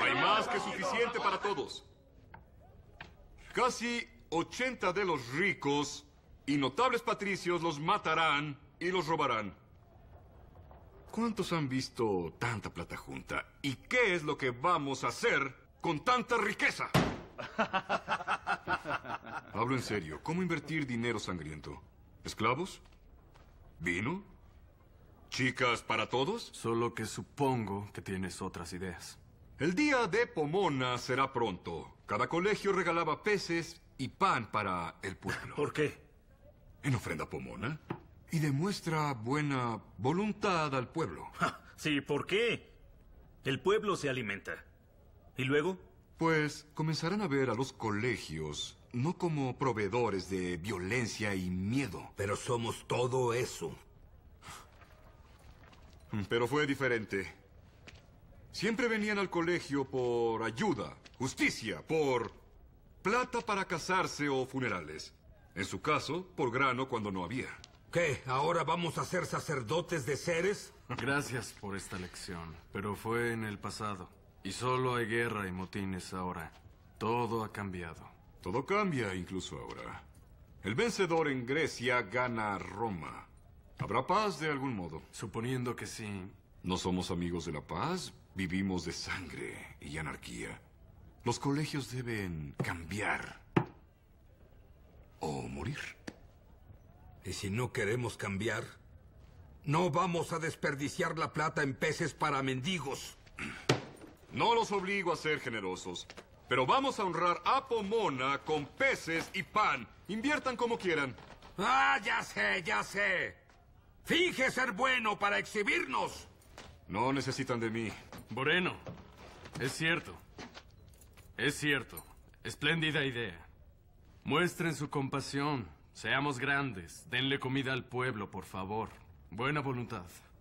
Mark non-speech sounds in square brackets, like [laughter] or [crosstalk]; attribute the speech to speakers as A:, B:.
A: Hay más que suficiente para
B: todos. Casi 80 de los ricos y notables patricios los matarán y los robarán. ¿Cuántos han visto tanta plata junta? ¿Y qué es lo que vamos a hacer con tanta riqueza? [laughs] Hablo en serio. ¿Cómo invertir dinero sangriento? ¿Esclavos? ¿Vino? ¿Chicas para todos? Solo que supongo que tienes otras ideas. El día de Pomona será pronto. Cada colegio regalaba peces y pan para el pueblo. ¿Por qué? En ofrenda Pomona. Y demuestra buena voluntad al pueblo. sí, ¿por qué?
A: El pueblo se alimenta.
B: ¿Y luego? Pues comenzarán a ver a los colegios no como proveedores de violencia y miedo. Pero somos todo eso. [laughs] Pero fue diferente. Siempre venían al colegio por ayuda, justicia, por plata para casarse o funerales. En su caso, por grano cuando no había.
A: ¿Qué? ¿Ahora vamos a ser sacerdotes de seres? [laughs] Gracias por esta lección, pero
B: fue en el pasado. Y solo hay guerra y motines ahora. Todo ha cambiado. Todo cambia incluso ahora. El vencedor en Grecia gana Roma. ¿Habrá paz de algún modo? Suponiendo que sí. No somos amigos de la paz, vivimos de
A: sangre y anarquía.
B: Los colegios deben
A: cambiar o morir. ¿Y si no queremos cambiar? No vamos a desperdiciar la plata en peces para mendigos. No los obligo a ser generosos, pero vamos a honrar a
B: Pomona con peces y pan. Inviertan como quieran. Ah, ya sé, ya
A: sé. Finge ser bueno para exhibirnos.
B: No necesitan de mí.
A: Moreno es cierto.
B: Es cierto. Espléndida idea. Muestren su compasión. Seamos grandes. Denle comida al pueblo, por favor. Buena voluntad.